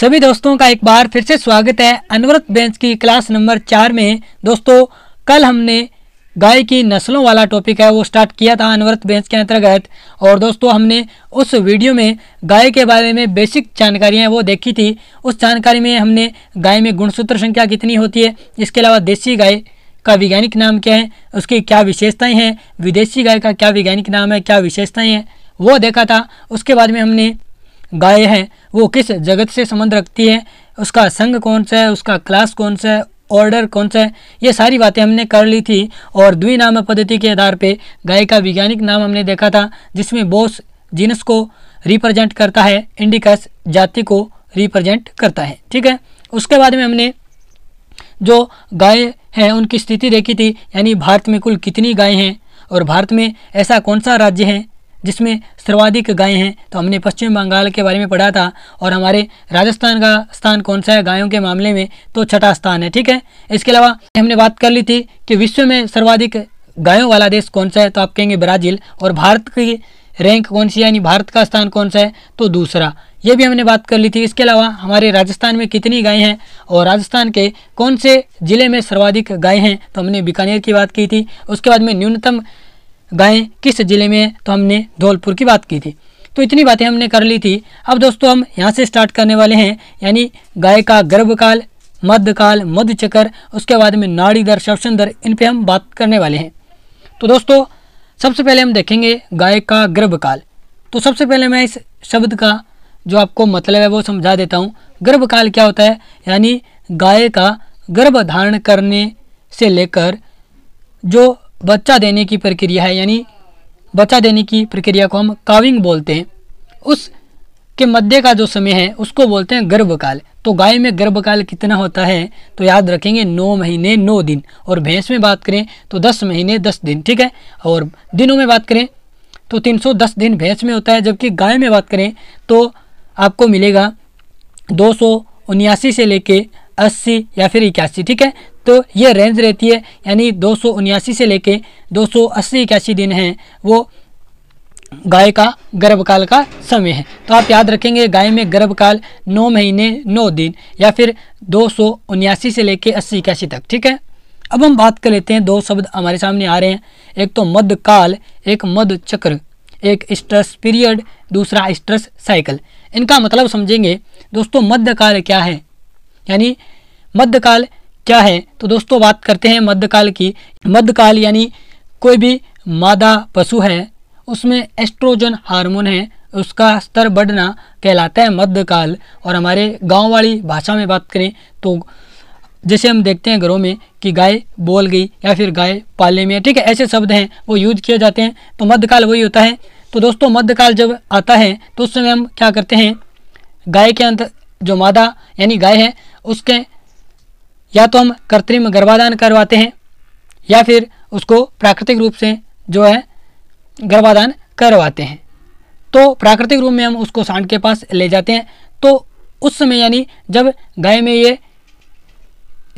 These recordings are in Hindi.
सभी दोस्तों का एक बार फिर से स्वागत है अनवरत बेंच की क्लास नंबर चार में दोस्तों कल हमने गाय की नस्लों वाला टॉपिक है वो स्टार्ट किया था अनवरत बेंच के अंतर्गत और दोस्तों हमने उस वीडियो में गाय के बारे में बेसिक जानकारियाँ वो देखी थी उस जानकारी में हमने गाय में गुणसूत्र संख्या कितनी होती है इसके अलावा देसी गाय का वैज्ञानिक नाम क्या है उसकी क्या विशेषताएं हैं विदेशी गाय का क्या वैज्ञानिक नाम है क्या विशेषताएँ हैं वो देखा था उसके बाद में हमने गाय है वो किस जगत से संबंध रखती है उसका संघ कौन सा है उसका क्लास कौन सा है ऑर्डर कौन सा है ये सारी बातें हमने कर ली थी और द्विनाम पद्धति के आधार पे गाय का वैज्ञानिक नाम हमने देखा था जिसमें बोस जीनस को रिप्रेजेंट करता है इंडिकस जाति को रिप्रेजेंट करता है ठीक है उसके बाद में हमने जो गाय हैं उनकी स्थिति देखी थी यानी भारत में कुल कितनी गाय हैं और भारत में ऐसा कौन सा राज्य है जिसमें सर्वाधिक गायें हैं तो हमने पश्चिम बंगाल के बारे में पढ़ा था और हमारे राजस्थान का स्थान कौन सा है गायों के मामले में तो छठा स्थान है ठीक है इसके अलावा हमने बात कर ली थी कि विश्व में सर्वाधिक गायों वाला देश कौन सा है तो आप कहेंगे ब्राज़ील और भारत की रैंक कौन सी है यानी भारत का स्थान कौन सा है तो दूसरा ये भी हमने बात कर ली थी इसके अलावा हमारे राजस्थान में कितनी गायें हैं और राजस्थान के कौन से ज़िले में सर्वाधिक गायें हैं तो हमने बीकानेर की बात की थी उसके बाद में न्यूनतम गए किस ज़िले में तो हमने धौलपुर की बात की थी तो इतनी बातें हमने कर ली थी अब दोस्तों हम यहाँ से स्टार्ट करने वाले हैं यानी गाय का गर्भकाल मध्यकाल मध्य चक्र उसके बाद में नाड़ी दर शवसन दर इन पर हम बात करने वाले हैं तो दोस्तों सबसे पहले हम देखेंगे गाय का गर्भकाल तो सबसे पहले मैं इस शब्द का जो आपको मतलब है वो समझा देता हूँ गर्भकाल क्या होता है यानी गाय का गर्भ धारण करने से लेकर जो बच्चा देने की प्रक्रिया है यानी बच्चा देने की प्रक्रिया को हम काविंग बोलते हैं उस के मध्य का जो समय है उसको बोलते हैं गर्भकाल तो गाय में गर्भकाल कितना होता है तो याद रखेंगे नौ महीने नौ दिन और भैंस में बात करें तो दस महीने दस दिन ठीक है और दिनों में बात करें तो तीन सौ दस दिन भैंस में होता है जबकि गाय में बात करें तो आपको मिलेगा दो सौ उन्यासी से लेके अस्सी या फिर इक्यासी ठीक है तो ये रेंज रहती है यानी दो से लेके दो सौ दिन है वो गाय का गर्भकाल का समय है तो आप याद रखेंगे गाय में गर्भकाल 9 महीने 9 दिन या फिर दो से लेके अस्सी इक्यासी तक ठीक है अब हम बात कर लेते हैं दो शब्द हमारे सामने आ रहे हैं एक तो मध्यकाल एक मध्य चक्र एक स्ट्रेस पीरियड दूसरा स्ट्रेस साइकिल इनका मतलब समझेंगे दोस्तों मध्यकाल क्या है यानी मध्यकाल क्या है तो दोस्तों बात करते हैं मध्यकाल की मध्यकाल यानी कोई भी मादा पशु है उसमें एस्ट्रोजन हार्मोन है उसका स्तर बढ़ना कहलाता है मध्यकाल और हमारे गांव वाली भाषा में बात करें तो जैसे हम देखते हैं घरों में कि गाय बोल गई या फिर गाय पालने में ठीक है ऐसे शब्द हैं वो यूज किए जाते हैं तो मध्यकाल वही होता है तो दोस्तों मध्यकाल जब आता है तो उस समय हम क्या करते हैं गाय के अंदर जो मादा यानी गाय है उसके या तो हम कृत्रिम गर्भाधान करवाते हैं या फिर उसको प्राकृतिक रूप से जो है गर्भाधान करवाते हैं तो प्राकृतिक रूप में हम उसको सांड के पास ले जाते हैं तो उस समय यानी जब गाय में ये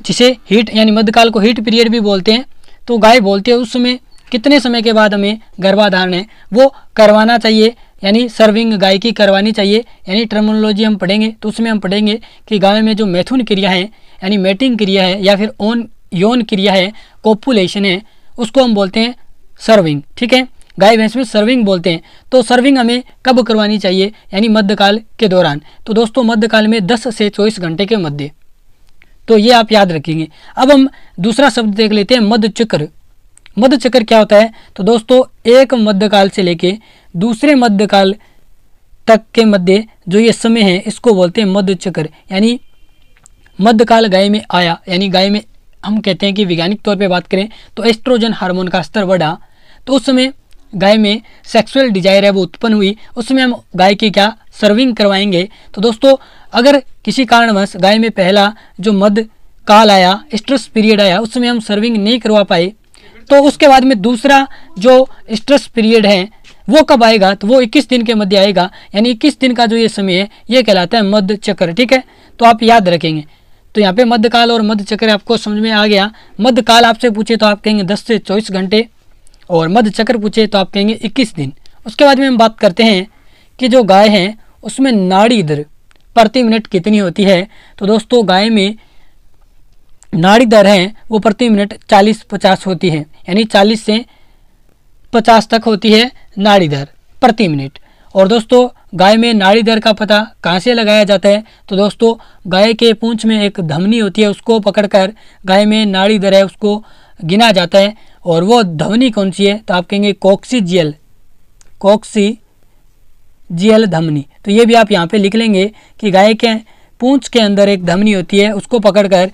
जिसे हीट यानी मध्यकाल को हीट पीरियड भी बोलते हैं तो गाय बोलते हैं उस समय कितने समय के बाद हमें गर्भाधान है वो करवाना चाहिए यानी सर्विंग गाय की करवानी चाहिए यानी टर्मोलॉजी हम पढ़ेंगे तो उसमें हम पढ़ेंगे कि गाय में जो मैथुन क्रिया है यानी मेटिंग क्रिया है या फिर ओन यौन क्रिया है कॉपुलेशन है उसको हम बोलते हैं सर्विंग ठीक है गाय भैंस में सर्विंग बोलते हैं तो सर्विंग हमें कब करवानी चाहिए यानी मध्यकाल के दौरान तो दोस्तों मध्यकाल में 10 से 24 घंटे के मध्य तो ये आप याद रखेंगे अब हम दूसरा शब्द देख लेते हैं मध्य चक्र मध्य चक्र क्या होता है तो दोस्तों एक मध्यकाल से लेके दूसरे मध्यकाल तक के मध्य जो ये समय है इसको बोलते हैं मध्य चक्र यानी मध्यकाल गाय में आया यानी गाय में हम कहते हैं कि वैज्ञानिक तौर पे बात करें तो एस्ट्रोजन हार्मोन का स्तर बढ़ा तो उस समय गाय में सेक्सुअल डिजायर है वो उत्पन्न हुई उसमें हम गाय की क्या सर्विंग करवाएंगे तो दोस्तों अगर किसी कारणवश गाय में पहला जो मध्य काल आया स्ट्रेस पीरियड आया उसमें हम सर्विंग नहीं करवा पाए तो उसके बाद में दूसरा जो स्ट्रेस पीरियड है वो कब आएगा तो वो 21 दिन के मध्य आएगा यानी 21 दिन का जो ये समय है ये कहलाता है मध्य चक्र ठीक है तो आप याद रखेंगे तो यहाँ पे मध्यकाल और मध्य चक्र आपको समझ में आ गया मध्यकाल आपसे पूछे तो आप कहेंगे 10 से 24 घंटे और मध्य चक्र पूछे तो आप कहेंगे 21 दिन उसके बाद में हम बात करते हैं कि जो गाय है उसमें नाड़ी दर प्रति मिनट कितनी होती है तो दोस्तों गाय में नाड़ी दर है वो प्रति मिनट 40-50 होती है यानी 40 से 50 तक होती है नाड़ी दर प्रति मिनट और दोस्तों गाय में नाड़ी दर का पता कहाँ से लगाया जाता है तो दोस्तों गाय के पूंछ में एक धमनी होती है उसको पकड़कर गाय में नाड़ी दर है उसको गिना जाता है और वो धमनी कौन सी है तो आप कहेंगे कॉक्सीजियल कॉक्सी जियल धमनी तो ये भी आप यहाँ पे लिख लेंगे कि गाय के पूंछ के अंदर एक धमनी होती है उसको पकड़कर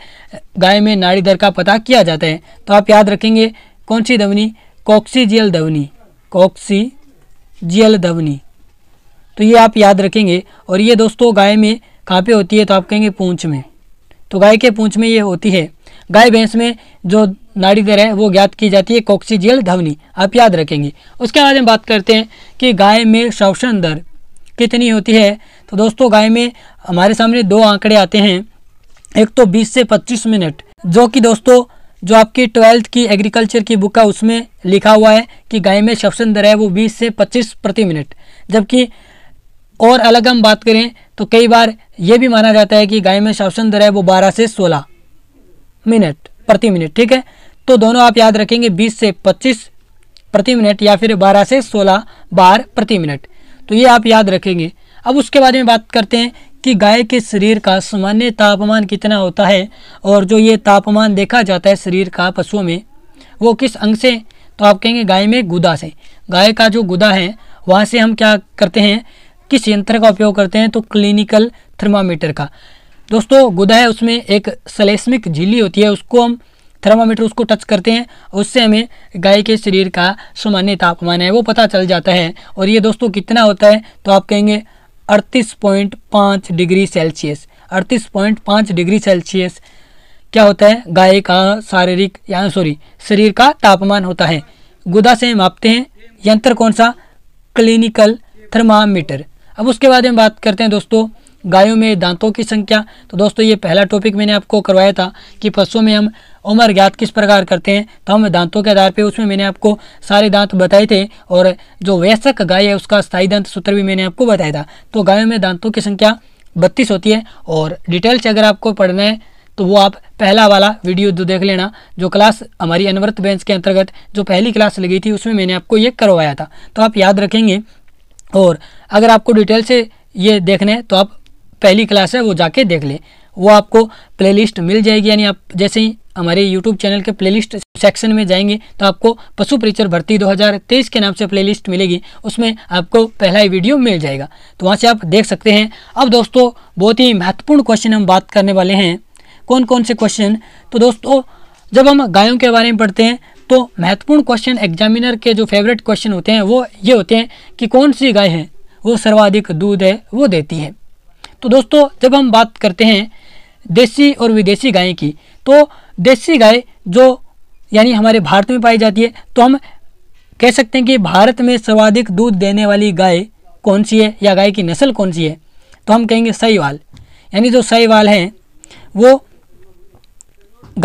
गाय में नाड़ी दर का पता किया जाता है तो आप याद रखेंगे कौन सी धमनी कॉक्सीजियल धवनी कॉक्सीजियल धवनी तो ये आप याद रखेंगे और ये दोस्तों गाय में कहाँ पे होती है तो आप कहेंगे पूंछ में तो गाय के पूंछ में ये होती है गाय भैंस में जो नाड़ी दर है वो ज्ञात की जाती है कॉक्सीजियल धवनी आप याद रखेंगे उसके बाद हम बात करते हैं कि गाय में श्वसन दर कितनी होती है तो दोस्तों गाय में हमारे सामने दो आंकड़े आते हैं एक तो बीस से पच्चीस मिनट जो कि दोस्तों जो आपकी ट्वेल्थ की एग्रीकल्चर की बुक है उसमें लिखा हुआ है कि गाय में सबसे दर है वो बीस से पच्चीस प्रति मिनट जबकि और अलग हम बात करें तो कई बार ये भी माना जाता है कि गाय में शासन दर है वो बारह से सोलह मिनट प्रति मिनट ठीक है तो दोनों आप याद रखेंगे बीस से पच्चीस प्रति मिनट या फिर बारह से सोलह बार प्रति मिनट तो ये आप याद रखेंगे अब उसके बारे में बात करते हैं कि गाय के शरीर का सामान्य तापमान कितना होता है और जो ये तापमान देखा जाता है शरीर का पशुओं में वो किस अंग से तो आप कहेंगे गाय में गुदा से गाय का जो गुदा है वहाँ से हम क्या करते हैं किस यंत्र का उपयोग करते हैं तो क्लिनिकल थर्मामीटर का दोस्तों गुदा है उसमें एक सलेस्मिक झीली होती है उसको हम थर्मामीटर उसको टच करते हैं उससे हमें गाय के शरीर का सामान्य तापमान है वो पता चल जाता है और ये दोस्तों कितना होता है तो आप कहेंगे अड़तीस पॉइंट पाँच डिग्री सेल्सियस अड़तीस पॉइंट पाँच डिग्री सेल्सियस क्या होता है गाय का शारीरिक या सॉरी शरीर का तापमान होता है गुदा से मापते हैं यंत्र कौन सा क्लिनिकल थर्मामीटर अब उसके बाद हम बात करते हैं दोस्तों गायों में दांतों की संख्या तो दोस्तों ये पहला टॉपिक मैंने आपको करवाया था कि पशुओं में हम उम्र ज्ञात किस प्रकार करते हैं तो हम दांतों के आधार पर उसमें मैंने आपको सारे दांत बताए थे और जो वयस्क गाय है उसका स्थायी दांत सूत्र भी मैंने आपको बताया था तो गायों में दांतों की संख्या बत्तीस होती है और डिटेल्स अगर आपको पढ़ना है तो वो आप पहला वाला वीडियो जो तो देख लेना जो क्लास हमारी अनवरत बेंच के अंतर्गत जो पहली क्लास लगी थी उसमें मैंने आपको ये करवाया था तो आप याद रखेंगे और अगर आपको डिटेल से ये देखना है तो आप पहली क्लास है वो जाके देख लें वो आपको प्लेलिस्ट मिल जाएगी यानी आप जैसे ही हमारे यूट्यूब चैनल के प्लेलिस्ट सेक्शन में जाएंगे तो आपको पशु परिचर भर्ती 2023 के नाम से प्लेलिस्ट मिलेगी उसमें आपको पहला ही वीडियो मिल जाएगा तो वहाँ से आप देख सकते हैं अब दोस्तों बहुत ही महत्वपूर्ण क्वेश्चन हम बात करने वाले हैं कौन कौन से क्वेश्चन तो दोस्तों जब हम गायों के बारे में पढ़ते हैं तो महत्वपूर्ण क्वेश्चन एग्जामिनर के जो फेवरेट क्वेश्चन होते हैं वो ये होते हैं कि कौन सी गाय है वो सर्वाधिक दूध है वो देती है तो दोस्तों जब हम बात करते हैं देसी और विदेशी गाय की तो देसी गाय जो यानी हमारे भारत में पाई जाती है तो हम कह सकते हैं कि भारत में सर्वाधिक दूध देने वाली गाय कौन सी है या गाय की नस्ल कौन सी है तो हम कहेंगे सहीवाल यानी जो सहीवाल हैं वो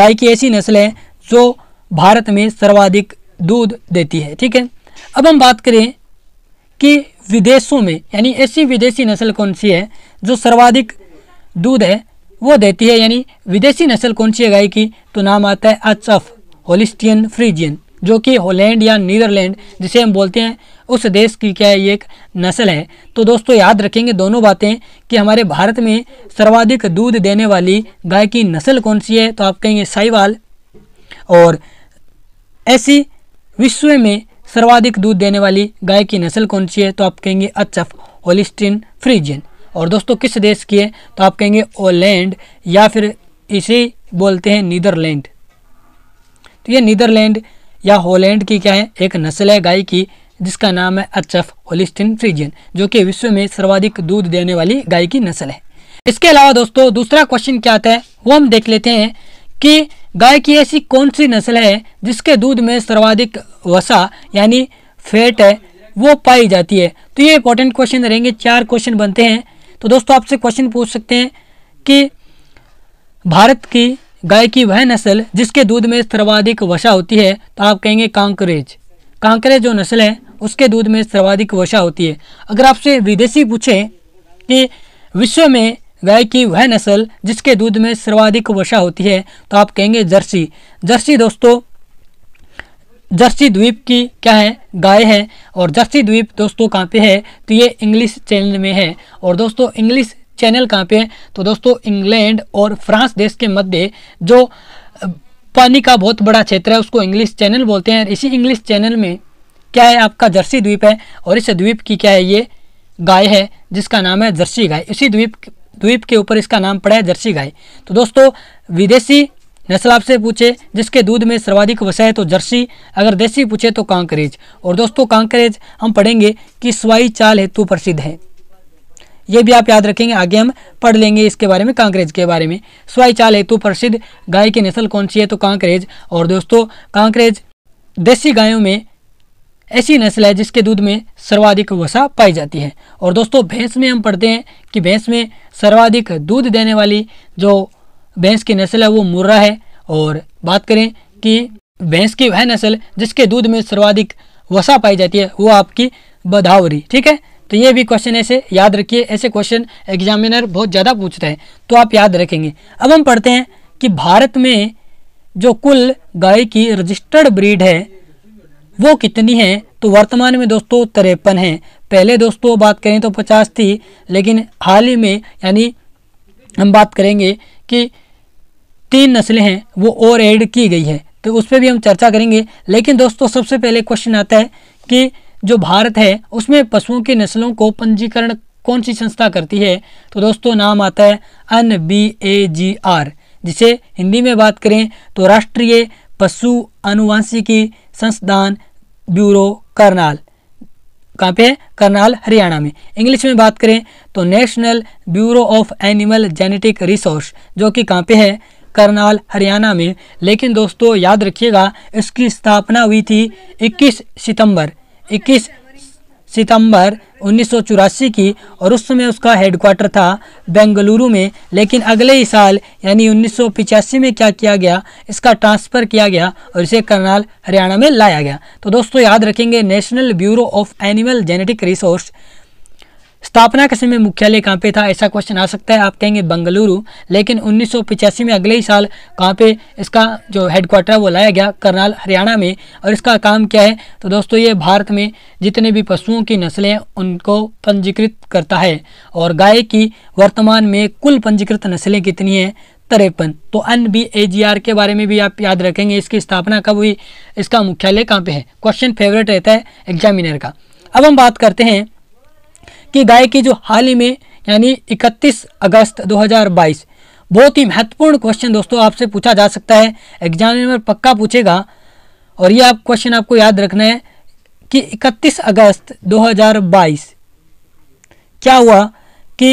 गाय की ऐसी नस्ल है जो भारत में सर्वाधिक दूध देती है ठीक है अब हम बात करें कि विदेशों में यानी ऐसी विदेशी नस्ल कौन सी है जो सर्वाधिक दूध है वो देती है यानी विदेशी नस्ल कौन सी है गाय की तो नाम आता है अचफ होलिस्टियन फ्रीजियन जो कि होलैंड या नीदरलैंड जिसे हम बोलते हैं उस देश की क्या है ये एक नस्ल है तो दोस्तों याद रखेंगे दोनों बातें कि हमारे भारत में सर्वाधिक दूध देने वाली गाय की नस्ल कौन सी है तो आप कहेंगे साहिवाल और ऐसी विश्व में सर्वाधिक दूध देने वाली गाय की नस्ल कौन सी है तो आप कहेंगे अचफ होलिस्टिन फ्रीजियन और दोस्तों किस देश की है तो आप कहेंगे ओलैंड या फिर इसे बोलते हैं नीदरलैंड तो ये नीदरलैंड या होलैंड की क्या है एक नस्ल है गाय की जिसका नाम है अचफ होलिस्टिन फ्रीजियन जो कि विश्व में सर्वाधिक दूध देने वाली गाय की नस्ल है इसके अलावा दोस्तों दूसरा क्वेश्चन क्या आता है वो हम देख लेते हैं कि गाय की ऐसी कौन सी नस्ल है जिसके दूध में सर्वाधिक वसा यानी फैट है वो पाई जाती है तो ये इंपॉर्टेंट क्वेश्चन रहेंगे चार क्वेश्चन बनते हैं तो दोस्तों आपसे क्वेश्चन पूछ सकते हैं कि भारत की गाय की वह नस्ल जिसके दूध में सर्वाधिक वसा होती है तो आप कहेंगे कांकरेज कांकरेज जो नस्ल है उसके दूध में सर्वाधिक वसा होती है अगर आपसे विदेशी पूछे कि विश्व में गाय की वह नस्ल जिसके दूध में सर्वाधिक वसा होती है तो आप कहेंगे जर्सी जर्सी दोस्तों जर्सी द्वीप की क्या है गाय है और जर्सी द्वीप दोस्तों कहाँ पे है तो ये इंग्लिश चैनल में है और दोस्तों इंग्लिश चैनल कहाँ पे है तो दोस्तों इंग्लैंड और फ्रांस देश के मध्य जो पानी का बहुत बड़ा क्षेत्र है उसको इंग्लिश चैनल बोलते हैं इसी इंग्लिश चैनल में क्या है आपका जर्सी द्वीप है और इस द्वीप की क्या है ये गाय है जिसका नाम है जर्सी गाय इसी द्वीप द्वीप के ऊपर इसका नाम पड़ा है जर्सी गाय तो दोस्तों विदेशी नस्ल आपसे पूछे जिसके दूध में सर्वाधिक वसा है तो जर्सी अगर देसी पूछे तो कांकरेज और दोस्तों कांकरेज हम पढ़ेंगे कि स्वाई चाल हेतु प्रसिद्ध है ये भी आप याद रखेंगे आगे हम पढ़ लेंगे इसके बारे में कांकरेज के बारे में स्वाई चाल हेतु प्रसिद्ध गाय की नस्ल कौन सी है तो कांकरेज और दोस्तों कांकरेज देसी गायों में ऐसी नस्ल है जिसके दूध में सर्वाधिक वसा पाई जाती है और दोस्तों भैंस में हम पढ़ते हैं कि भैंस में सर्वाधिक दूध देने वाली जो भैंस की नस्ल है वो मुर्रा है और बात करें कि भैंस की वह नस्ल जिसके दूध में सर्वाधिक वसा पाई जाती है वो आपकी बधावरी ठीक है तो ये भी क्वेश्चन ऐसे याद रखिए ऐसे क्वेश्चन एग्जामिनर बहुत ज़्यादा पूछता है तो आप याद रखेंगे अब हम पढ़ते हैं कि भारत में जो कुल गाय की रजिस्टर्ड ब्रीड है वो कितनी है तो वर्तमान में दोस्तों तिरपन है पहले दोस्तों बात करें तो पचास थी लेकिन हाल ही में यानी हम बात करेंगे कि तीन नस्लें हैं वो और ऐड की गई है तो उस पर भी हम चर्चा करेंगे लेकिन दोस्तों सबसे पहले क्वेश्चन आता है कि जो भारत है उसमें पशुओं की नस्लों को पंजीकरण कौन सी संस्था करती है तो दोस्तों नाम आता है N B A G R जिसे हिंदी में बात करें तो राष्ट्रीय पशु अनुवांशिकी संस्थान ब्यूरो करनाल कहाँ पे है करनाल हरियाणा में इंग्लिश में बात करें तो national bureau of animal genetic resource जो कि कहाँ पे है करनाल हरियाणा में लेकिन दोस्तों याद रखिएगा इसकी स्थापना हुई थी 21 सितंबर 21 सितंबर उन्नीस की और उस समय उसका हेडक्वार्टर था बेंगलुरु में लेकिन अगले ही साल यानी उन्नीस में क्या किया गया इसका ट्रांसफ़र किया गया और इसे करनाल हरियाणा में लाया गया तो दोस्तों याद रखेंगे national bureau of animal genetic resource स्थापना के समय मुख्यालय कहाँ पे था ऐसा क्वेश्चन आ सकता है आप कहेंगे बंगलुरु लेकिन उन्नीस में अगले ही साल कहाँ पे इसका जो हेडक्वार्टर है वो लाया गया करनाल हरियाणा में और इसका काम क्या है तो दोस्तों ये भारत में जितने भी पशुओं की नस्लें हैं उनको पंजीकृत करता है और गाय की वर्तमान में कुल पंजीकृत नस्लें कितनी हैं तरेपन तो N B A G R के बारे में भी आप याद रखेंगे इसकी स्थापना कब हुई इसका मुख्यालय कहाँ पे है क्वेश्चन फेवरेट रहता है एग्जामिनर का अब हम बात करते हैं कि गाय की जो हाल ही में यानी 31 अगस्त 2022 बहुत ही महत्वपूर्ण क्वेश्चन दोस्तों आपसे पूछा जा सकता है एग्जामिनर पक्का पूछेगा और ये आप क्वेश्चन आपको याद रखना है कि 31 अगस्त 2022 क्या हुआ कि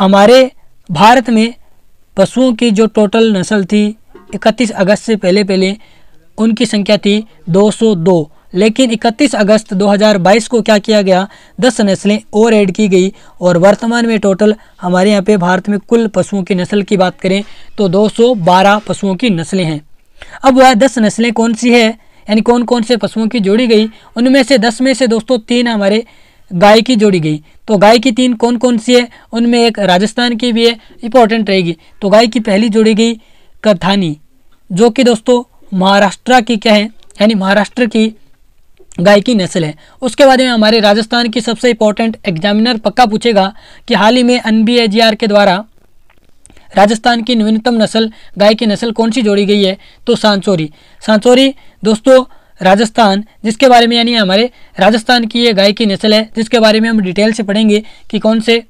हमारे भारत में पशुओं की जो टोटल नस्ल थी 31 अगस्त से पहले पहले उनकी संख्या थी 202 लेकिन 31 अगस्त 2022 को क्या किया गया 10 नस्लें और ऐड की गई और वर्तमान में टोटल हमारे यहाँ पे भारत में कुल पशुओं की नस्ल की बात करें तो 212 पशुओं की नस्लें हैं अब वह 10 नस्लें कौन सी है यानी कौन कौन से पशुओं की जोड़ी गई उनमें से दस में से दोस्तों तीन हमारे गाय की जोड़ी गई तो गाय की तीन कौन कौन सी है उनमें एक राजस्थान की भी है इंपॉर्टेंट रहेगी तो गाय की पहली जोड़ी गई कथानी जो कि दोस्तों महाराष्ट्र की क्या है यानी महाराष्ट्र की गाय की नस्ल है उसके बाद में हमारे राजस्थान की सबसे इंपॉर्टेंट एग्जामिनर पक्का पूछेगा कि हाल ही में एन के द्वारा राजस्थान की न्यूनतम नस्ल गाय की नस्ल कौन सी जोड़ी गई है तो सांचोरी सांचोरी दोस्तों राजस्थान जिसके बारे में यानी हमारे राजस्थान की ये गाय की नस्ल है जिसके बारे में हम डिटेल से पढ़ेंगे कि कौन से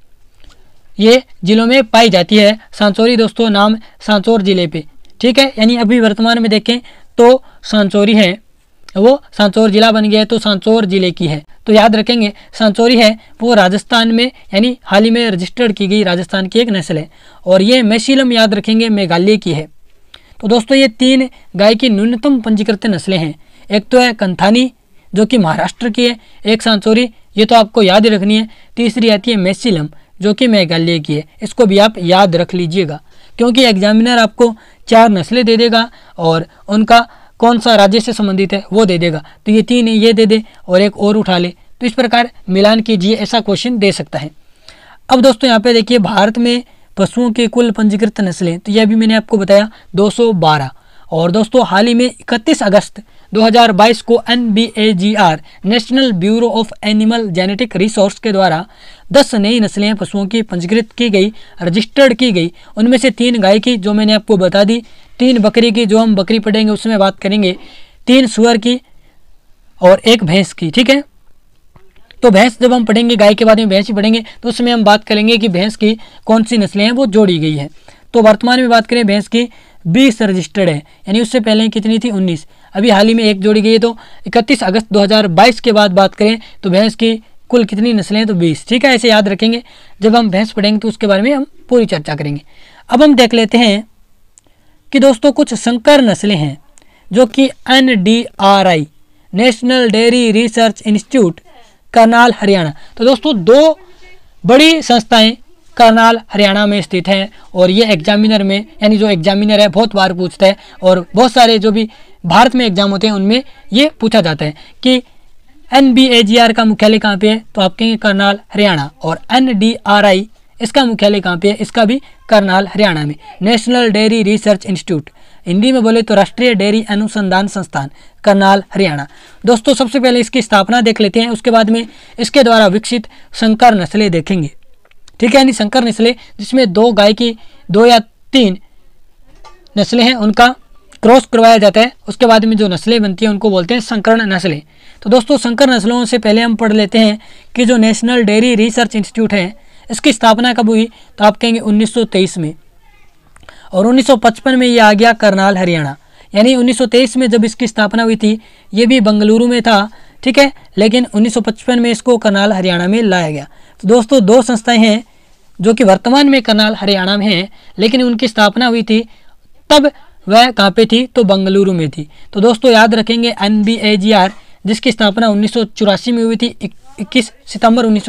ये जिलों में पाई जाती है सांचोरी दोस्तों नाम सांचोर जिले पे ठीक है यानी अभी वर्तमान में देखें तो सांचोरी है तो वो सांचौर जिला बन गया है तो सांचौर जिले की है तो याद रखेंगे सांचौरी है वो राजस्थान में यानी हाल ही में रजिस्टर्ड की गई राजस्थान की एक नस्ल है और ये मैशीलम याद रखेंगे मेघालय की है तो दोस्तों ये तीन गाय की न्यूनतम पंजीकृत नस्लें हैं एक तो है कंथानी जो कि महाराष्ट्र की है एक सांचौरी ये तो आपको याद रखनी है तीसरी आती है मैसीलम जो कि मेघालय की है इसको भी आप याद रख लीजिएगा क्योंकि एग्जामिनर आपको चार नस्लें दे देगा और उनका कौन सा राज्य से संबंधित है वो दे देगा तो ये तीन ये दे दे और एक और उठा ले तो इस प्रकार मिलान कीजिए ऐसा क्वेश्चन दे सकता है अब दोस्तों यहाँ पे देखिए भारत में पशुओं के कुल पंजीकृत नस्लें तो यह भी मैंने आपको बताया 212 और दोस्तों हाल ही में 31 अगस्त 2022 को N national bureau of animal genetic resource के द्वारा 10 नई नस्लें पशुओं की पंजीकृत की गई रजिस्टर्ड की गई उनमें से तीन गाय की जो मैंने आपको बता दी तीन बकरी की जो हम बकरी पढ़ेंगे उसमें बात करेंगे तीन सुअर की और एक भैंस की ठीक है तो भैंस जब हम पढ़ेंगे गाय के बाद में भैंस ही पढ़ेंगे तो उसमें हम बात करेंगे कि भैंस की कौन सी नस्लें हैं वो जोड़ी गई हैं तो वर्तमान में बात करें भैंस की बीस रजिस्टर्ड है यानी उससे पहले कितनी थी उन्नीस अभी हाल ही में एक जोड़ी गई है तो इकतीस अगस्त दो के बाद बात करें तो भैंस की कुल कितनी नस्लें हैं तो बीस ठीक है ऐसे याद रखेंगे जब हम भैंस पढ़ेंगे तो उसके बारे में हम पूरी चर्चा करेंगे अब हम देख लेते हैं कि दोस्तों कुछ संकर नस्लें हैं जो कि N national dairy research institute Karnal Haryana तो दोस्तों दो बड़ी संस्थाएं करनाल हरियाणा में स्थित हैं और ये एग्जामिनर में यानी जो एग्जामिनर है बहुत बार पूछता है और बहुत सारे जो भी भारत में एग्जाम होते हैं उनमें ये पूछा जाता है कि एन का मुख्यालय कहाँ पे है तो आप कहेंगे करनाल हरियाणा और एन इसका मुख्यालय कहाँ पे है इसका भी करनाल हरियाणा में national dairy research institute Hindi में बोले तो राष्ट्रीय डेयरी अनुसंधान संस्थान करनाल हरियाणा दोस्तों सबसे पहले इसकी स्थापना देख लेते हैं उसके बाद में इसके द्वारा विकसित शंकर नस्लें देखेंगे ठीक है यानी शंकर नस्लें जिसमें दो गाय की दो या तीन नस्लें हैं उनका क्रॉस करवाया जाता है उसके बाद में जो नस्लें बनती हैं उनको बोलते हैं संकरण नस्लें तो दोस्तों संकर नस्लों से पहले हम पढ़ लेते हैं कि जो नेशनल डेयरी रिसर्च इंस्टीट्यूट है इसकी स्थापना कब हुई तो आप कहेंगे 1923 में और 1955 में ये आ गया करनाल हरियाणा यानी 1923 में जब इसकी स्थापना हुई थी ये भी बंगलुरु में था ठीक है लेकिन 1955 में इसको करनाल हरियाणा में लाया गया तो दोस्तों दो संस्थाएं हैं जो कि वर्तमान में करनाल हरियाणा में हैं लेकिन उनकी स्थापना हुई थी तब वह कहाँ पर थी तो बंगलुरु में थी तो दोस्तों याद रखेंगे एन जिसकी स्थापना उन्नीस में हुई थी इक्कीस सितंबर उन्नीस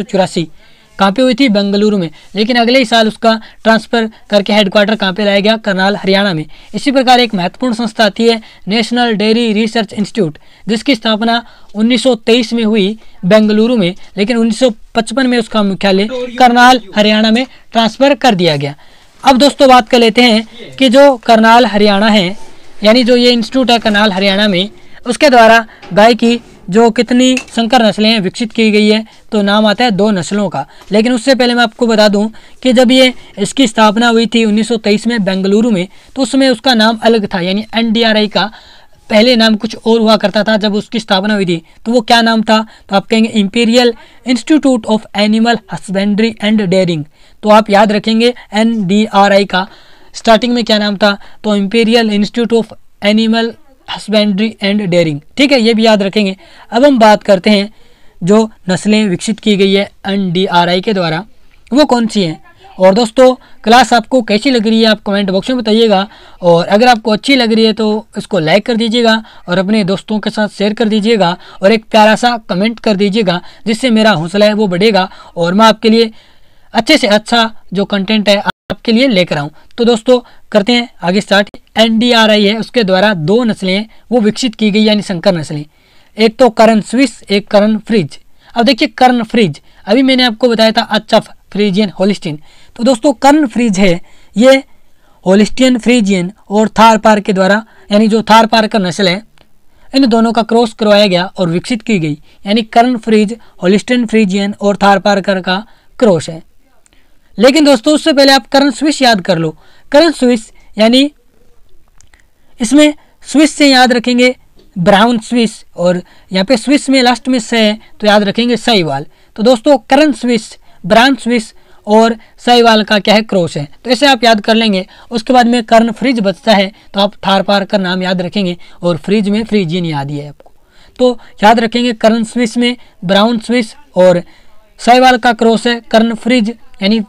कहाँ पे हुई थी बेंगलुरु में लेकिन अगले ही साल उसका ट्रांसफर करके हेडक्वार्टर कहाँ पे लाया गया करनाल हरियाणा में इसी प्रकार एक महत्वपूर्ण संस्था आती है नेशनल डेयरी रिसर्च इंस्टीट्यूट जिसकी स्थापना 1923 में हुई बेंगलुरु में लेकिन 1955 में उसका मुख्यालय करनाल हरियाणा में ट्रांसफर कर दिया गया अब दोस्तों बात कर लेते हैं कि जो करनाल हरियाणा है यानी जो ये इंस्टीट्यूट है करनाल हरियाणा में उसके द्वारा गाय की जो कितनी संकर नस्लें हैं विकसित की गई है तो नाम आता है दो नस्लों का लेकिन उससे पहले मैं आपको बता दूं कि जब ये इसकी स्थापना हुई थी 1923 में बेंगलुरु में तो उसमें उसका नाम अलग था यानी एन का पहले नाम कुछ और हुआ करता था जब उसकी स्थापना हुई थी तो वो क्या नाम था तो आप कहेंगे imperial institute of animal husbandry and dairying तो आप याद रखेंगे एन का स्टार्टिंग में क्या नाम था तो imperial institute of animal husbandry and dairying ठीक है ये भी याद रखेंगे अब हम बात करते हैं जो नस्लें विकसित की गई है एन के द्वारा वो कौन सी हैं और दोस्तों क्लास आपको कैसी लग रही है आप कमेंट बॉक्स में बताइएगा और अगर आपको अच्छी लग रही है तो इसको लाइक कर दीजिएगा और अपने दोस्तों के साथ शेयर कर दीजिएगा और एक प्यारा सा कमेंट कर दीजिएगा जिससे मेरा हौसला है वो बढ़ेगा और मैं आपके लिए अच्छे से अच्छा जो कंटेंट है आपके लिए लेकर आऊँ तो दोस्तों करते हैं आगे स्टार्ट एनडीआरआई है उसके द्वारा दो नस्लें वो विकसित की गई यानी संकर नस्लें एक तो करण स्विस एक करण फ्रिज अब देखिए कर्ण फ्रिज अभी मैंने आपको बताया था अच्छा फ्रिजियन होलिस्टिन तो दोस्तों कर्ण फ्रिज है ये होलिस्टियन फ्रिजियन और थार पार के द्वारा यानी जो थार पार का नस्ल है इन दोनों का क्रॉस करवाया गया और विकसित की गई यानी कर्ण फ्रिज होलिस्टियन फ्रीजियन और थार पारकर का क्रॉस है लेकिन दोस्तों उससे पहले आप करण स्विस याद कर लो करण स्विस यानी इसमें स्विस से याद रखेंगे ब्राउन स्विस और यहाँ पे स्विस में लास्ट में स है तो याद रखेंगे सहीवाल तो दोस्तों करण स्विस ब्राउन स्विस और सहीवाल का क्या है क्रॉस है तो ऐसे आप याद कर लेंगे उसके बाद में कर्ण फ्रिज बचता है तो आप थार पार का नाम याद रखेंगे और फ्रिज में फ्रिजियन याद ही है आपको तो याद रखेंगे कर्ण स्विस में ब्राउन स्विस और सहीवाल का क्रॉस है कर्ण फ्रिज यानी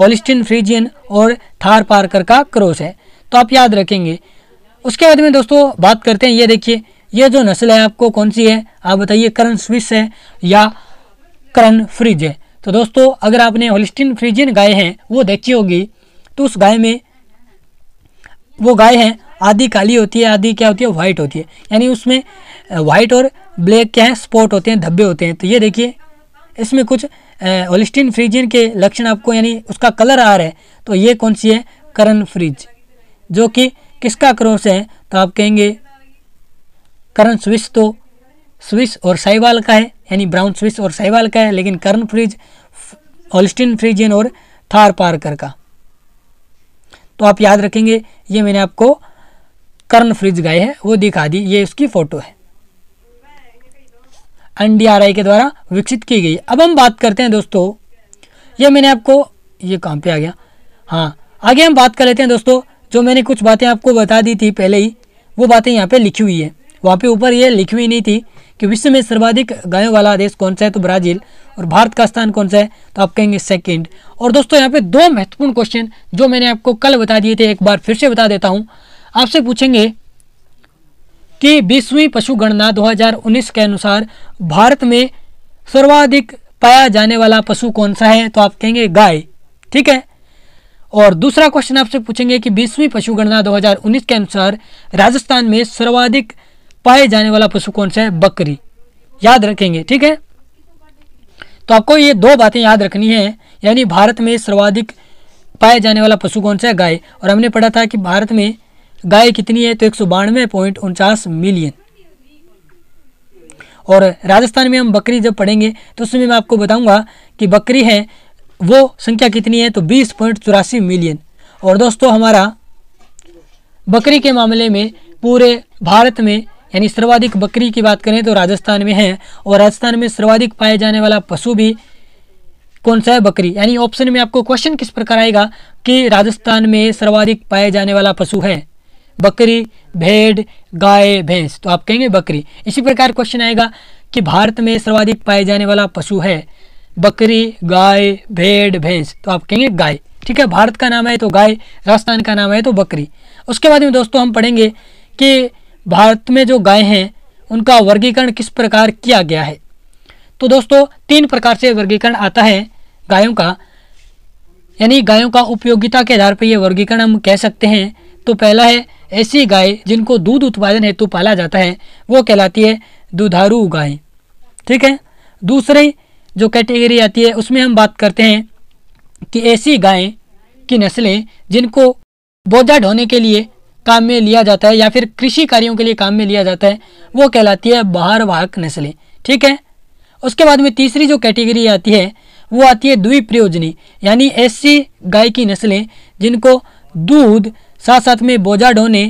होलिस्टिन फ्रिजियन और थार पारकर का क्रॉस है तो आप याद रखेंगे उसके बाद में दोस्तों बात करते हैं ये देखिए ये जो नस्ल है आपको कौन सी है आप बताइए करण स्विस है या करण फ्रिज है तो दोस्तों अगर आपने होलिस्टिन फ्रिजियन गाय हैं वो देखी होगी तो उस गाय में वो गाय हैं आधी काली होती है आधी क्या होती है वाइट होती है यानी उसमें वाइट और ब्लैक क्या है स्पॉट होते हैं धब्बे होते हैं तो ये देखिए इसमें कुछ होलिस्टिन फ्रिजियन के लक्षण आपको यानी उसका कलर आ रहा है तो ये कौन सी है करण फ्रिज जो कि किसका क्रॉस है तो आप कहेंगे करण स्विस तो स्विस और साइवाल का है यानी ब्राउन स्विस और साइवाल का है लेकिन करण फ्रिज ऑलिस्टिन फ्रिजियन और थार पार्कर का तो आप याद रखेंगे ये मैंने आपको कर्ण फ्रिज गाय है वो दिखा दी ये उसकी फ़ोटो है एनडीआरआई के द्वारा विकसित की गई अब हम बात करते हैं दोस्तों ये मैंने आपको ये काम पे आ गया हाँ आगे हम बात कर लेते हैं दोस्तों जो मैंने कुछ बातें आपको बता दी थी पहले ही वो बातें यहाँ पे लिखी हुई है वहाँ पे ऊपर ये लिखी हुई नहीं थी कि विश्व में सर्वाधिक गायों वाला देश कौन सा है तो ब्राज़ील और भारत का स्थान कौन सा है तो आप कहेंगे सेकेंड और दोस्तों यहाँ पे दो महत्वपूर्ण क्वेश्चन जो मैंने आपको कल बता दिए थे एक बार फिर से बता देता हूँ आपसे पूछेंगे कि बीसवीं पशु गणना 2019 के अनुसार भारत में सर्वाधिक पाया जाने वाला पशु कौन सा है तो आप कहेंगे गाय ठीक है और दूसरा क्वेश्चन आपसे पूछेंगे कि बीसवीं पशुगणना 2019 के अनुसार राजस्थान में सर्वाधिक पाए जाने वाला पशु कौन सा है बकरी याद रखेंगे ठीक है तो आपको ये दो बातें याद रखनी है यानी भारत में सर्वाधिक पाए जाने वाला पशु कौन सा है गाय और हमने पढ़ा था कि भारत में गाय कितनी है तो एक सौ बानवे पॉइंट उनचास मिलियन और राजस्थान में हम बकरी जब पढ़ेंगे तो उसमें मैं आपको बताऊंगा कि बकरी है वो संख्या कितनी है तो बीस पॉइंट चौरासी मिलियन और दोस्तों हमारा बकरी के मामले में पूरे भारत में यानी सर्वाधिक बकरी की बात करें तो राजस्थान में है और राजस्थान में सर्वाधिक पाए जाने वाला पशु भी कौन सा है बकरी यानी ऑप्शन में आपको क्वेश्चन किस प्रकार आएगा कि राजस्थान में सर्वाधिक पाए जाने वाला पशु है बकरी भेड़ गाय भैंस तो आप कहेंगे बकरी इसी प्रकार क्वेश्चन आएगा कि भारत में सर्वाधिक पाए जाने वाला पशु है बकरी गाय भेड़ भैंस तो आप कहेंगे गाय ठीक है भारत का नाम है तो गाय राजस्थान का नाम है तो बकरी उसके बाद में दोस्तों हम पढ़ेंगे कि भारत में जो गाय हैं उनका वर्गीकरण किस प्रकार किया गया है तो दोस्तों तीन प्रकार से वर्गीकरण आता है गायों का यानी गायों का उपयोगिता के आधार पर यह वर्गीकरण हम कह सकते हैं तो पहला है ऐसी गाय जिनको दूध उत्पादन हेतु पाला जाता है वो कहलाती है दुधारू गाय ठीक है दूसरी जो कैटेगरी आती है उसमें हम बात करते हैं कि ऐसी गायें की नस्लें जिनको बोझा ढोने के लिए काम में लिया जाता है या फिर कृषि कार्यों के लिए काम में लिया जाता है वो कहलाती है बाहर वाहक नस्लें ठीक है उसके बाद में तीसरी जो कैटेगरी आती है वो आती है द्विप्रयोजनी यानी ऐसी गाय की नस्लें जिनको दूध साथ साथ में बोझा ढोने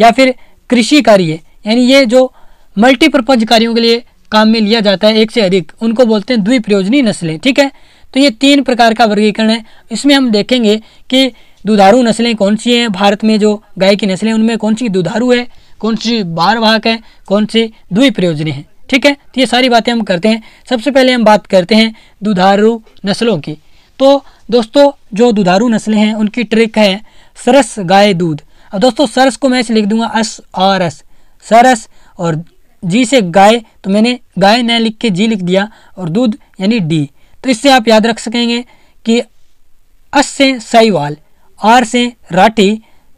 या फिर कृषि कार्य यानी ये जो मल्टीपर्पज कार्यों के लिए काम में लिया जाता है एक से अधिक उनको बोलते हैं द्विप्रयोजनी नस्लें ठीक है तो ये तीन प्रकार का वर्गीकरण है इसमें हम देखेंगे कि दुधारू नस्लें कौन सी हैं भारत में जो गाय की नस्लें उनमें कौन सी दुधारू है कौन सी बारवाहक है कौन सी द्विप्रयोजनी है ठीक है तो ये सारी बातें हम करते हैं सबसे पहले हम बात करते हैं दुधारू नस्लों की तो दोस्तों जो दुधारू नस्लें हैं उनकी ट्रिक है सरस गाय दूध अब दोस्तों सरस को मैं लिख दूंगा अस आर एस सरस और जी से गाय तो मैंने गाय न लिख के जी लिख दिया और दूध यानी डी तो इससे आप याद रख सकेंगे कि अस से साईवाल आर से राठी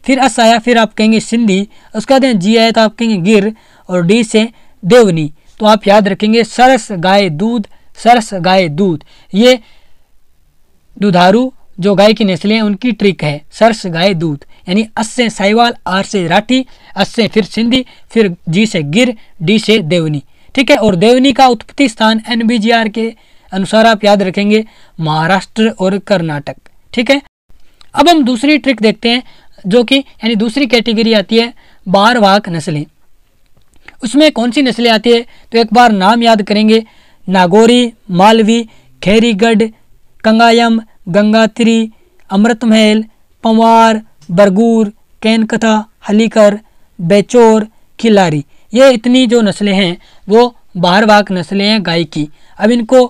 फिर अस आया फिर आप कहेंगे सिंधी उसके बाद जी आया तो आप कहेंगे गिर और डी से देवनी तो आप याद रखेंगे सरस गाय दूध सरस गाय दूध ये दुधारू जो गाय की नस्लें हैं उनकी ट्रिक है सरस गाय दूध यानी अस से साहिवाल आर से राठी अस से फिर सिंधी फिर जी से गिर डी से देवनी ठीक है और देवनी का उत्पत्ति स्थान एन के अनुसार आप याद रखेंगे महाराष्ट्र और कर्नाटक ठीक है अब हम दूसरी ट्रिक देखते हैं जो कि यानी दूसरी कैटेगरी आती है बार वाहक नस्लें उसमें कौन सी नस्लें आती है तो एक बार नाम याद करेंगे नागौरी मालवी खैरीगढ़ कंगायम गंगात्री अमृत महल पंवार बरगूर कैनकथा हलीकर बेचोर खिलारी ये इतनी जो नस्लें हैं वो बाहर बाहरवाक नस्लें हैं गाय की अब इनको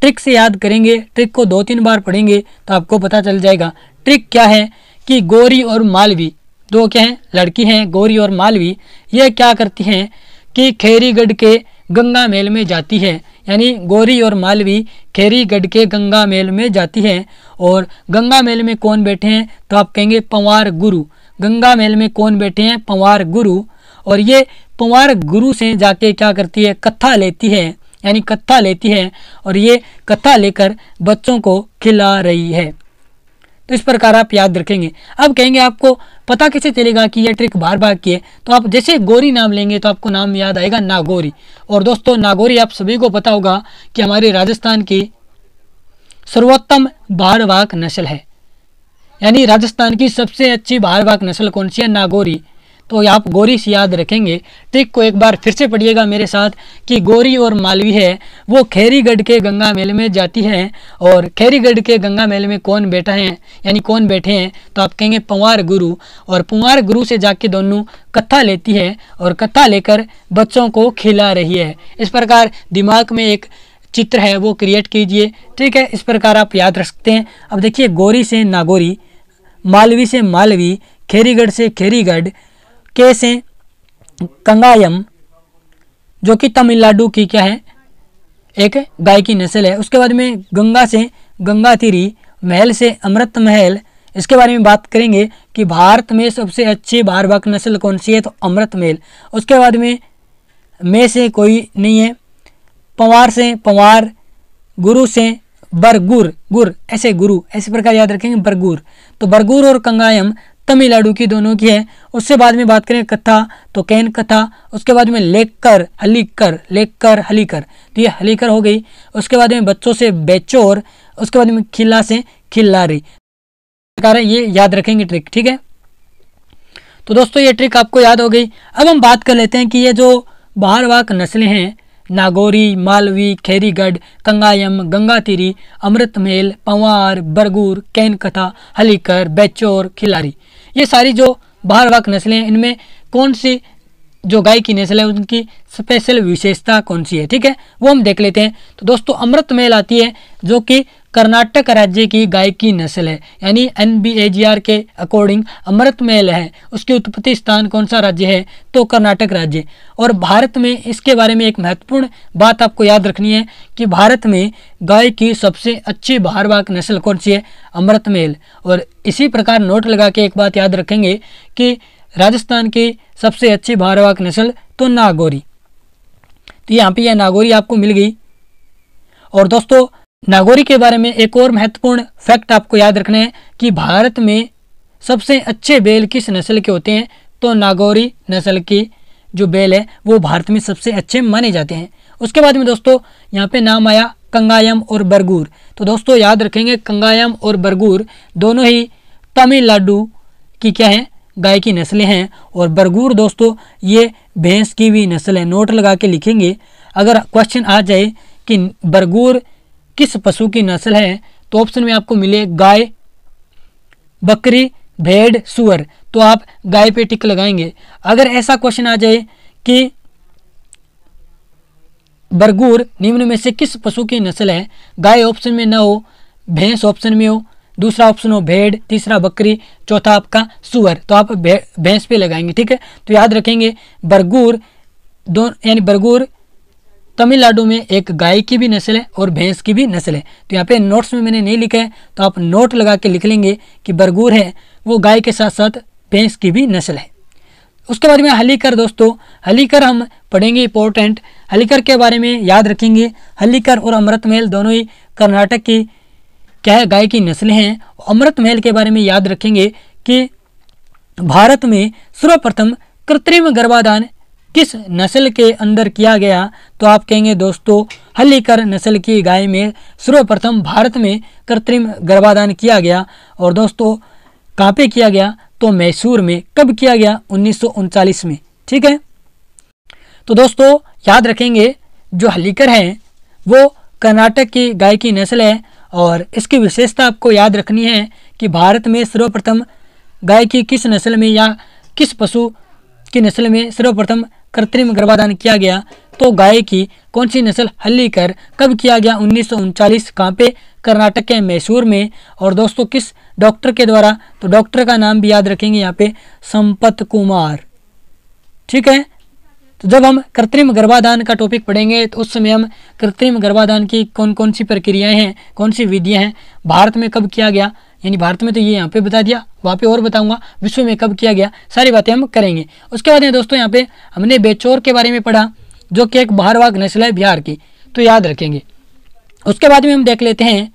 ट्रिक से याद करेंगे ट्रिक को दो तीन बार पढ़ेंगे तो आपको पता चल जाएगा ट्रिक क्या है कि गोरी और मालवी दो क्या हैं लड़की हैं गोरी और मालवी ये क्या करती हैं कि खैरीगढ़ के गंगा मेल में जाती है यानी गोरी और मालवी खेरी गढ़ के गंगा मेल में जाती है और गंगा मेल में कौन बैठे हैं तो आप कहेंगे पंवार गुरु गंगा मेल में कौन बैठे हैं पंवार गुरु और ये पंवार गुरु से जाके क्या करती है कथा लेती है यानी कथा लेती है और ये कथा लेकर बच्चों को खिला रही है तो इस प्रकार आप याद रखेंगे अब कहेंगे आपको पता कैसे चलेगा कि यह ट्रिक बार बार की है तो आप जैसे गोरी नाम लेंगे तो आपको नाम याद आएगा नागोरी और दोस्तों नागोरी आप सभी को पता होगा कि हमारे राजस्थान की सर्वोत्तम बारवाक नस्ल है यानी राजस्थान की सबसे अच्छी बारवाक नस्ल कौन सी है नागोरी तो आप गौरी से याद रखेंगे ट्रिक को एक बार फिर से पढ़िएगा मेरे साथ कि गौरी और मालवी है वो खैरीगढ़ के गंगा मेल में जाती है और खैरीगढ़ के गंगा मेले में कौन बैठा है यानी कौन बैठे हैं तो आप कहेंगे पंवार गुरु और पंवार गुरु से जाके दोनों कथा लेती है और कथा लेकर बच्चों को खिला रही है इस प्रकार दिमाग में एक चित्र है वो क्रिएट कीजिए ठीक है इस प्रकार आप याद रख सकते हैं अब देखिए गौरी से नागोरी मालवी से मालवी खेरीगढ़ से खेरीगढ़ के से कंगायम जो कि तमिलनाडु की क्या है एक गाय की नस्ल है उसके बाद में गंगा से गंगा तिरी महल से अमृत महल इसके बारे में बात करेंगे कि भारत में सबसे अच्छी बारबाक नस्ल कौन सी है तो अमृत महल उसके बाद में में से कोई नहीं है पंवार से पवार गुरु से बरगुर गुर ऐसे गुरु ऐसे प्रकार याद रखेंगे बरगुर तो बरगुर और कंगायम तमिलनाडु की दोनों की है उससे बाद में बात करें कथा तो कैन कथा उसके बाद में लेकर हलीकर लेकर हलीकर तो ये हलीकर हो गई उसके बाद में बच्चों से बेचोर उसके बाद में खिला से खिल्लारी प्रकार ये याद रखेंगे ट्रिक ठीक है तो दोस्तों ये ट्रिक आपको याद हो गई अब हम बात कर लेते हैं कि ये जो बाहर बाहरवाक नस्लें हैं नागौरी मालवी खैरीगढ़ कंगायम गंगातीरी अमृतमेल पंवार बरगूर कैनकथा हलीकर बेचोर खिलारी ये सारी जो बाहर वाक नस्लें हैं इनमें कौन सी जो गाय की नस्ल है उनकी स्पेशल विशेषता कौन सी है ठीक है वो हम देख लेते हैं तो दोस्तों अमृत मेल आती है जो कि कर्नाटक राज्य की गाय की नस्ल है यानी एन के अकॉर्डिंग अमृत महल है उसकी उत्पत्ति स्थान कौन सा राज्य है तो कर्नाटक राज्य और भारत में इसके बारे में एक महत्वपूर्ण बात आपको याद रखनी है कि भारत में गाय की सबसे अच्छी बाहरवाक नस्ल कौन सी है अमृत महल और इसी प्रकार नोट लगा के एक बात याद रखेंगे कि राजस्थान की सबसे अच्छी बाहरवाक नस्ल तो नागौरी तो यहाँ पर यह नागौरी आपको मिल गई और दोस्तों नागौरी के बारे में एक और महत्वपूर्ण फैक्ट आपको याद रखना है कि भारत में सबसे अच्छे बैल किस नस्ल के होते हैं तो नागौरी नस्ल की जो बैल है वो भारत में सबसे अच्छे माने जाते हैं उसके बाद में दोस्तों यहाँ पे नाम आया कंगायम और बरगूर तो दोस्तों याद रखेंगे कंगायम और बरगूर दोनों ही तमिलनाडु की क्या है गाय की नस्लें हैं और बरगूर दोस्तों ये भैंस की भी नस्ल है नोट लगा के लिखेंगे अगर क्वेश्चन आ जाए कि बरगूर किस पशु की नस्ल है तो ऑप्शन में आपको मिले गाय बकरी भेड़ सुअर तो आप गाय पे टिक लगाएंगे अगर ऐसा क्वेश्चन आ जाए कि बरगूर निम्न में से किस पशु की नस्ल है गाय ऑप्शन में ना हो भैंस ऑप्शन में हो दूसरा ऑप्शन हो भेड़ तीसरा बकरी चौथा आपका सुअर तो आप भैंस पे लगाएंगे ठीक है तो याद रखेंगे बरगूर दो यानी बरगूर तमिलनाडु में एक गाय की भी नस्ल है और भैंस की भी नस्ल है तो यहाँ पे नोट्स में मैंने नहीं लिखा है तो आप नोट लगा के लिख लेंगे कि बरगूर है वो गाय के साथ साथ भैंस की भी नस्ल है उसके बारे में हलीकर दोस्तों हलीकर हम पढ़ेंगे इंपॉर्टेंट हलीकर के बारे में याद रखेंगे हलीकर और अमृत महल दोनों ही कर्नाटक की क्या है गाय की नस्लें हैं अमृत महल के बारे में याद रखेंगे कि भारत में सर्वप्रथम कृत्रिम गर्भाधान किस नस्ल के अंदर किया गया तो आप कहेंगे दोस्तों हल्लीकर नस्ल की गाय में सर्वप्रथम भारत में कृत्रिम गर्भाधान किया गया और दोस्तों कहाँ पे किया गया तो मैसूर में कब किया गया उन्नीस में ठीक है तो दोस्तों याद रखेंगे जो हल्लीकर हैं वो कर्नाटक की गाय की नस्ल है और इसकी विशेषता आपको याद रखनी है कि भारत में सर्वप्रथम गाय की किस नस्ल में या किस पशु की नस्ल में सर्वप्रथम कृत्रिम गर्भाधान किया गया तो गाय की कौन सी नस्ल हल्ली कर कब किया गया उन्नीस सौ पे कर्नाटक के मैसूर में और दोस्तों किस डॉक्टर के द्वारा तो डॉक्टर का नाम भी याद रखेंगे यहाँ पे संपत कुमार ठीक है तो जब हम कृत्रिम गर्भाधान का टॉपिक पढ़ेंगे तो उस समय हम कृत्रिम गर्भाधान की कौन कौन सी प्रक्रियाएं हैं कौन सी विधियां हैं भारत में कब किया गया यानी भारत में तो ये यहाँ पे बता दिया वहाँ पे और बताऊंगा विश्व में कब किया गया सारी बातें हम करेंगे उसके बाद दोस्तों यहाँ पे हमने बेचौर के बारे में पढ़ा जो कि एक बाहरवाग नस्ल है बिहार की तो याद रखेंगे उसके बाद में हम देख लेते हैं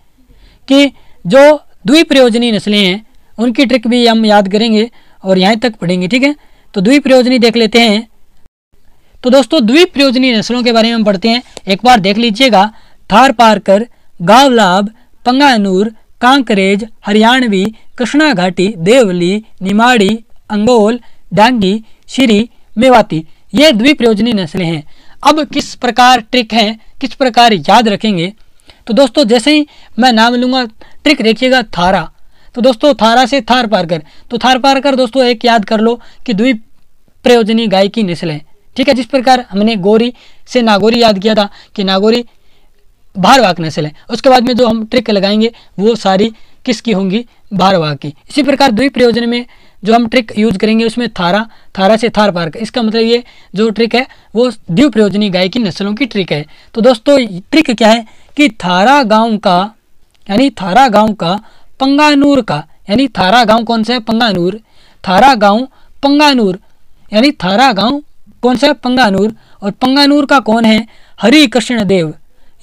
कि जो द्विप्रयोजनी नस्लें हैं उनकी ट्रिक भी हम याद करेंगे और यहाँ तक पढ़ेंगे ठीक है तो द्विप्रयोजनी देख लेते हैं तो दोस्तों द्विप्रयोजनी नस्लों के बारे में हम पढ़ते हैं एक बार देख लीजिएगा थार पारकर गावलाब पंगानूर कांकरेज हरियाणवी कृष्णा घाटी देवली निमाड़ी अंगोल डांगी श्री मेवाती ये योजनी नस्लें हैं अब किस प्रकार ट्रिक हैं किस प्रकार याद रखेंगे तो दोस्तों जैसे ही मैं नाम लूँगा ट्रिक देखिएगा थारा तो दोस्तों थारा से थार पार कर तो थार पार कर दोस्तों एक याद कर लो कि द्वीप प्रयोजनी गाय की नस्लें ठीक है जिस प्रकार हमने गोरी से नागोरी याद किया था कि नागोरी वाक नस्ल है उसके बाद में जो हम ट्रिक लगाएंगे वो सारी किसकी होंगी वाक की इसी प्रकार प्रयोजन में जो हम ट्रिक यूज करेंगे उसमें थारा थारा से थार पार्क इसका मतलब ये जो ट्रिक है वो द्वीप प्रयोजनी गाय की नस्लों की ट्रिक है तो दोस्तों ट्रिक क्या है कि थारा गांव का यानी थारा गांव का पंगानूर का यानी थारा गांव कौन सा है पंगानूर थारा गांव पंगानूर यानी थारा गांव कौन सा है पंगानूर और पंगानूर का कौन है हरि कृष्ण देव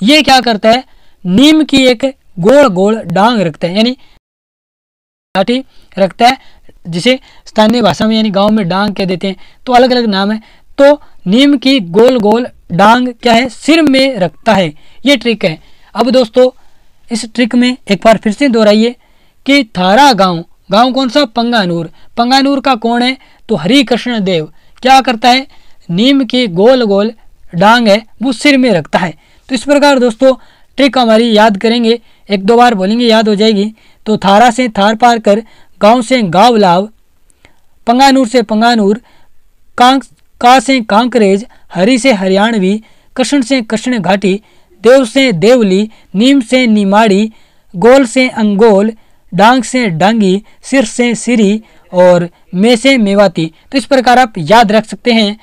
ये क्या करता है नीम की एक गोल गोल डांग रखता है यानी लाठी रखता है जिसे स्थानीय भाषा में यानी गांव में डांग कह देते हैं तो अलग अलग नाम है तो नीम की गोल गोल डांग क्या है सिर में रखता है ये ट्रिक है अब दोस्तों इस ट्रिक में एक बार फिर से दोहराइए कि थारा गांव गांव कौन सा पंगानूर पंगानूर का कौन है तो हरि कृष्ण देव क्या करता है नीम की गोल गोल डांग है वो सिर में रखता है तो इस प्रकार दोस्तों ट्रिक हमारी याद करेंगे एक दो बार बोलेंगे याद हो जाएगी तो थारा से थार पार कर गांव से गाँव लाव पंगानूर से पंगानूर कांक का से कांकरेज हरी से हरियाणवी कृष्ण से कृष्ण घाटी देव से देवली नीम से नीमाड़ी गोल से अंगोल डांग से डांगी सिर से सिरी और मे से मेवाती तो इस प्रकार आप याद रख सकते हैं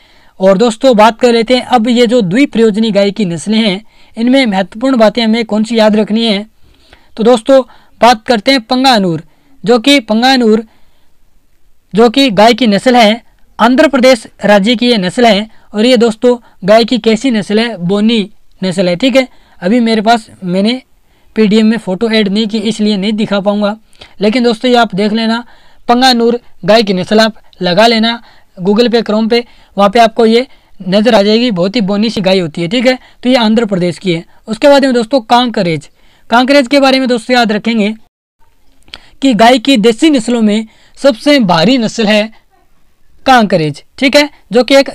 और दोस्तों बात कर लेते हैं अब ये जो द्विप्रयोजनी गाय की नस्लें हैं इनमें महत्वपूर्ण बातें हमें कौन सी याद रखनी है तो दोस्तों बात करते हैं पंगानूर जो कि पंगानूर जो कि गाय की नस्ल है आंध्र प्रदेश राज्य की ये नस्ल है और ये दोस्तों गाय की कैसी नस्ल है बोनी नस्ल है ठीक है अभी मेरे पास मैंने पीडीएम में फ़ोटो ऐड नहीं की इसलिए नहीं दिखा पाऊँगा लेकिन दोस्तों ये आप देख लेना पंगानूर गाय की नस्ल आप लगा लेना गूगल पे क्रोम पे वहाँ पे आपको ये नज़र आ जाएगी बहुत ही बोनी सी गाय होती है ठीक है तो ये आंध्र प्रदेश की है उसके बाद में दोस्तों कांकरेज कांकरेज के बारे में दोस्तों याद रखेंगे कि गाय की देसी नस्लों में सबसे भारी नस्ल है कांकरेज ठीक है जो कि एक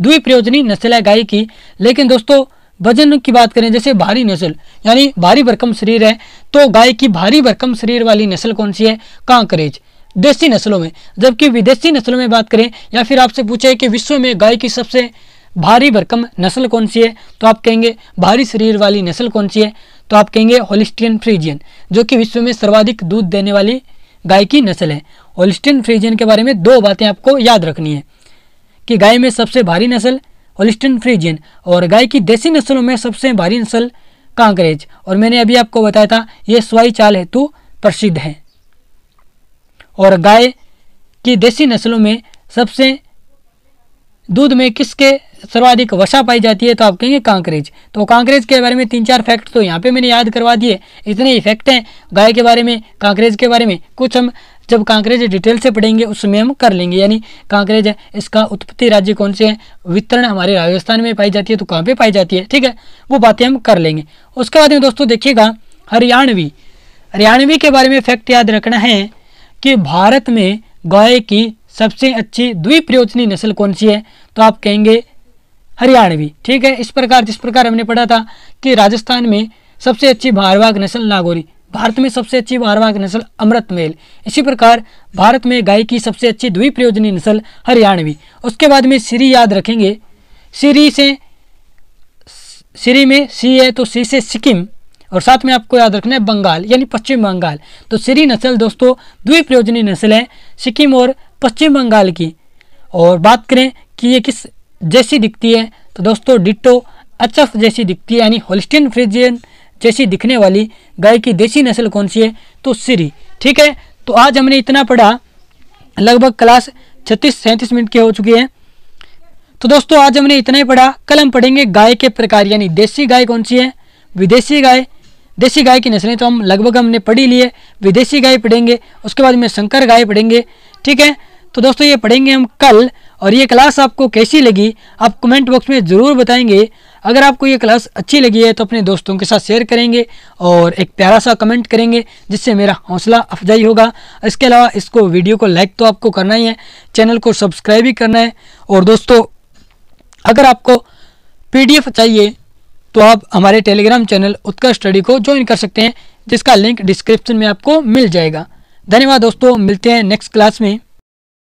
द्विप्रयोजनी नस्ल है गाय की लेकिन दोस्तों वजन की बात करें जैसे भारी नस्ल यानी भारी भरकम शरीर है तो गाय की भारी भरकम शरीर वाली नस्ल कौन सी है कांकरेज देसी नस्लों में जबकि विदेशी नस्लों में बात करें या फिर आपसे पूछे कि विश्व में गाय की सबसे भारी भरकम नस्ल कौन सी है तो आप कहेंगे भारी शरीर वाली नस्ल कौन सी है तो आप कहेंगे होलिस्टियन फ्रीजियन जो कि विश्व में सर्वाधिक दूध देने वाली गाय की नस्ल है होलिस्टियन फ्रीजियन के बारे में दो बातें आपको याद रखनी है कि गाय में सबसे भारी नस्ल होलिस्टियन फ्रीजियन और गाय की देसी नस्लों में सबसे भारी नस्ल कांकरेज और मैंने अभी आपको बताया था ये स्वाई चाल हेतु प्रसिद्ध हैं और गाय की देसी नस्लों में सबसे दूध में किसके सर्वाधिक वसा पाई जाती है तो आप कहेंगे कांकरेज तो कांकरेज के बारे में तीन चार फैक्ट तो यहाँ पे मैंने याद करवा दिए इतने ही फैक्ट हैं गाय के बारे में कांकरेज के बारे में कुछ हम जब कांकरेज डिटेल से पढ़ेंगे उसमें हम कर लेंगे यानी कांकरेज है इसका उत्पत्ति राज्य कौन से है वितरण हमारे राजस्थान में पाई जाती है तो कहाँ पर पाई जाती है ठीक है वो बातें हम कर लेंगे उसके बाद में दोस्तों देखिएगा हरियाणवी हरियाणवी के बारे में फैक्ट याद रखना है कि भारत में गाय की सबसे अच्छी द्विप्रयोजनी नस्ल कौन सी है तो आप कहेंगे हरियाणवी ठीक है इस प्रकार जिस प्रकार हमने पढ़ा था कि राजस्थान में सबसे अच्छी भारवाग नस्ल नागौरी भारत में सबसे अच्छी भारवाग नस्ल अमृतमेल इसी प्रकार भारत में गाय की सबसे अच्छी द्विप्रयोजनी नस्ल हरियाणवी उसके बाद में सीरी याद रखेंगे सीरी से सीरी में सी है तो सी से सिक्किम और साथ में आपको याद रखना है बंगाल यानी पश्चिम बंगाल तो सीरी नस्ल दोस्तों द्विप्रयोजनी नस्ल है सिक्किम और पश्चिम बंगाल की और बात करें कि ये किस जैसी दिखती है तो दोस्तों डिट्टो अचफ जैसी दिखती है यानी होलिस्टिन फ्रिजियन जैसी दिखने वाली गाय की देसी नस्ल कौन सी है तो सीरी ठीक है तो आज हमने इतना पढ़ा लगभग क्लास छत्तीस सैंतीस मिनट की हो चुकी है तो दोस्तों आज हमने इतना ही पढ़ा कल हम पढ़ेंगे गाय के प्रकार यानी देसी गाय कौन सी है विदेशी गाय देसी गाय की नस्लें तो हम लगभग हमने पढ़ी ली है विदेशी गाय पढ़ेंगे उसके बाद में शंकर गाय पढ़ेंगे ठीक है तो दोस्तों ये पढ़ेंगे हम कल और ये क्लास आपको कैसी लगी आप कमेंट बॉक्स में ज़रूर बताएंगे अगर आपको ये क्लास अच्छी लगी है तो अपने दोस्तों के साथ शेयर करेंगे और एक प्यारा सा कमेंट करेंगे जिससे मेरा हौसला अफजाई होगा इसके अलावा इसको वीडियो को लाइक तो आपको करना ही है चैनल को सब्सक्राइब भी करना है और दोस्तों अगर आपको पी चाहिए तो आप हमारे टेलीग्राम चैनल उत्कर्ष स्टडी को ज्वाइन कर सकते हैं जिसका लिंक डिस्क्रिप्शन में आपको मिल जाएगा धन्यवाद दोस्तों मिलते हैं नेक्स्ट क्लास में